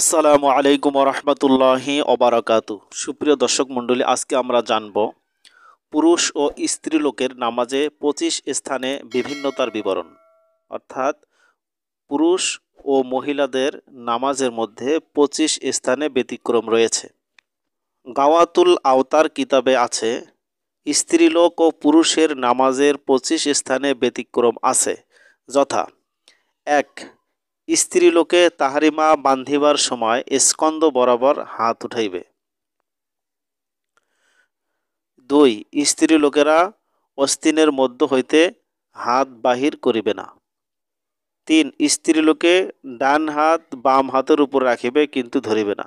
আসসালামু আলাইকুম রহমতুল্লাহি অবরাকাতু সুপ্রিয় দর্শক মণ্ডলী আজকে আমরা জানব পুরুষ ও স্ত্রী লোকের নামাজে ২৫ স্থানে বিভিন্নতার বিবরণ অর্থাৎ পুরুষ ও মহিলাদের নামাজের মধ্যে ২৫ স্থানে ব্যতিক্রম রয়েছে গাওয়াতুল আওতার কিতাবে আছে স্ত্রীলোক ও পুরুষের নামাজের ২৫ স্থানে ব্যতিক্রম আছে যথা এক স্ত্রীলোকে তাহারিমা বান্ধিবার সময় স্কন্দ বরাবর হাত উঠাইবে দুই স্ত্রীলোকেরা অস্তিনের মধ্য হইতে হাত বাহির করিবে না তিন স্ত্রীলোকে ডান হাত বাম হাতের উপর রাখিবে কিন্তু ধরিবে না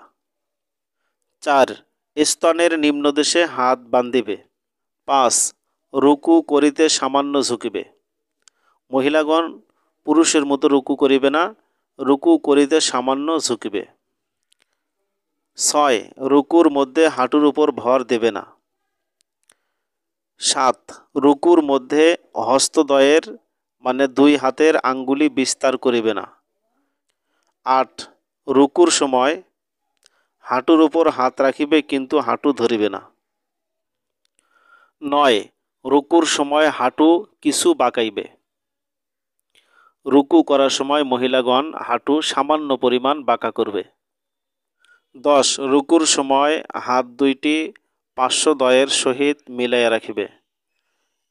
চার স্তনের নিম্নদেশে হাত বান্ধিবে পাঁচ রুকু করিতে সামান্য ঝুঁকিবে মহিলাগণ পুরুষের মতো রুকু করিবে না রুকু করিতে সামান্য ঝুঁকিবে ছয় রুকুর মধ্যে হাঁটুর উপর ভর দেবে না সাত রুকুর মধ্যে হস্তদয়ের মানে দুই হাতের আঙ্গুলি বিস্তার করিবে না আট রুকুর সময় হাঁটুর উপর হাত রাখিবে কিন্তু হাঁটু ধরিবে না নয় রুকুর সময় হাঁটু কিছু বাঁকাইবে রুকু করার সময় মহিলাগণ হাঁটু সামান্য পরিমাণ বাঁকা করবে দশ রুকুর সময় হাত দুইটি পার্শ্বদয়ের সহিত মিলাইয়া রাখিবে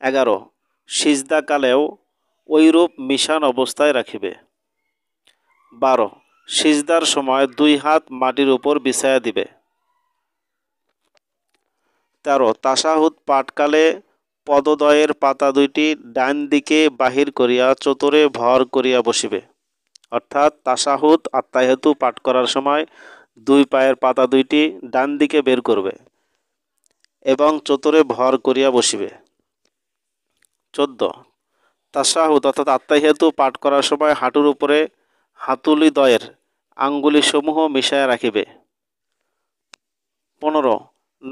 এগারো সিজদাকালেও ওইরূপ মিশান অবস্থায় রাখিবে বারো সিজদার সময় দুই হাত মাটির উপর বিছায়া দিবে তেরো তাসাহুদ পাটকালে পদদয়ের পাতা দুইটি ডান দিকে বাহির করিয়া চতুরে ভর করিয়া বসিবে অর্থাৎ তাসাহুদ আত্মাহেতু পাঠ করার সময় দুই পায়ের পাতা দুইটি ডান দিকে বের করবে এবং চতুরে ভর করিয়া বসিবে চোদ্দ তাসাহুদ অর্থাৎ আত্মাহেতু পাঠ করার সময় হাঁটুর উপরে হাতুলি দয়ের আঙ্গুলিসমূহ মিশায় রাখিবে পনেরো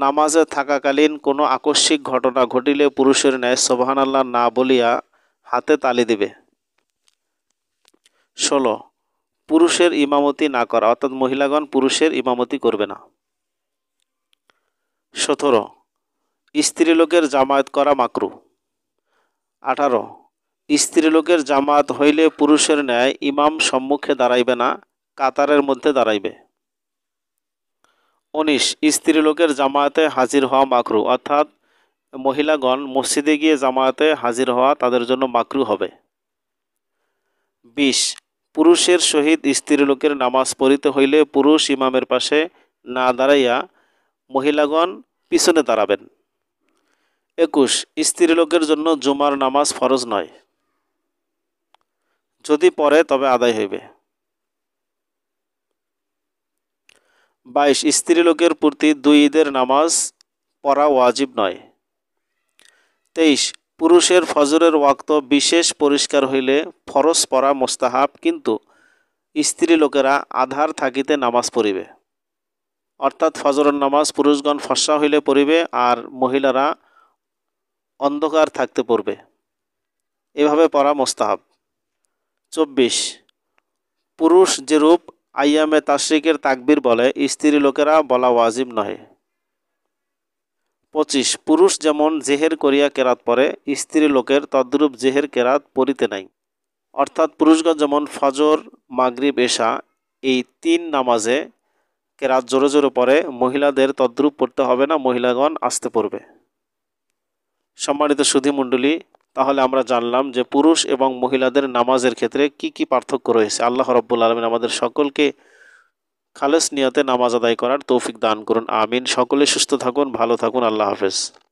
নামাজে থাকাকালীন কোনো আকস্মিক ঘটনা ঘটিলে পুরুষের ন্যায় সোহান আল্লাহ না বলিয়া হাতে তালি দিবে ষোলো পুরুষের ইমামতি না করা অর্থাৎ মহিলাগণ পুরুষের ইমামতি করবে না সতেরো স্ত্রীলোকের জামায়াত করা মাকরু আঠারো স্ত্রীলোকের জামাত হইলে পুরুষের ন্যায় ইমাম সম্মুখে দাঁড়াইবে না কাতারের মধ্যে দাঁড়াইবে উনিশ স্ত্রীলোকের জামায়াতে হাজির হওয়া মাকরু অর্থাৎ মহিলাগণ মসজিদে গিয়ে জামায়াতে হাজির হওয়া তাদের জন্য মাকরু হবে বিশ পুরুষের সহিত স্ত্রীলোকের নামাজ পড়িতে হইলে পুরুষ ইমামের পাশে না দাঁড়াইয়া মহিলাগণ পিছনে দাঁড়াবেন একুশ স্ত্রীলোকের জন্য জুমার নামাজ ফরজ নয় যদি পড়ে তবে আদায় হইবে বাইশ স্ত্রীলোকের প্রতি দুই ঈদের নামাজ পড়া ওয়াজিব নয় তেইশ পুরুষের ফজরের ওয়াক্ত বিশেষ পরিষ্কার হইলে ফরস পড়া মোস্তাহাব কিন্তু স্ত্রী লোকেরা আধার থাকিতে নামাজ পড়িবে অর্থাৎ ফজরের নামাজ পুরুষগণ ফসা হইলে পড়িবে আর মহিলারা অন্ধকার থাকতে পড়বে এভাবে পড়া মোস্তাহাব চব্বিশ পুরুষ যেরূপ আয়ামে তাশ্রিকের তাকবির বলে স্ত্রী লোকেরা বলা ওয়াজিব নহে পঁচিশ পুরুষ যেমন জেহের করিয়া কেরাত পরে স্ত্রী লোকের তদ্রূপ জেহের কেরাত পরিতে নাই অর্থাৎ পুরুষগণ যেমন ফজর মাগরিব এশা এই তিন নামাজে কেরাত জোরে জোরে পরে মহিলাদের তদ্রূপ পড়তে হবে না মহিলাগণ আসতে পড়বে সম্মানিত সুধী মণ্ডলী তাহলে আমরা জানলাম যে পুরুষ এবং মহিলাদের নামাজের ক্ষেত্রে কি কি পার্থক্য রয়েছে আল্লাহ রব্বুল আলমিন আমাদের সকলকে খালেস নিয়াতে নামাজ আদায় করার তৌফিক দান করুন আমিন সকলে সুস্থ থাকুন ভালো থাকুন আল্লাহ হাফেজ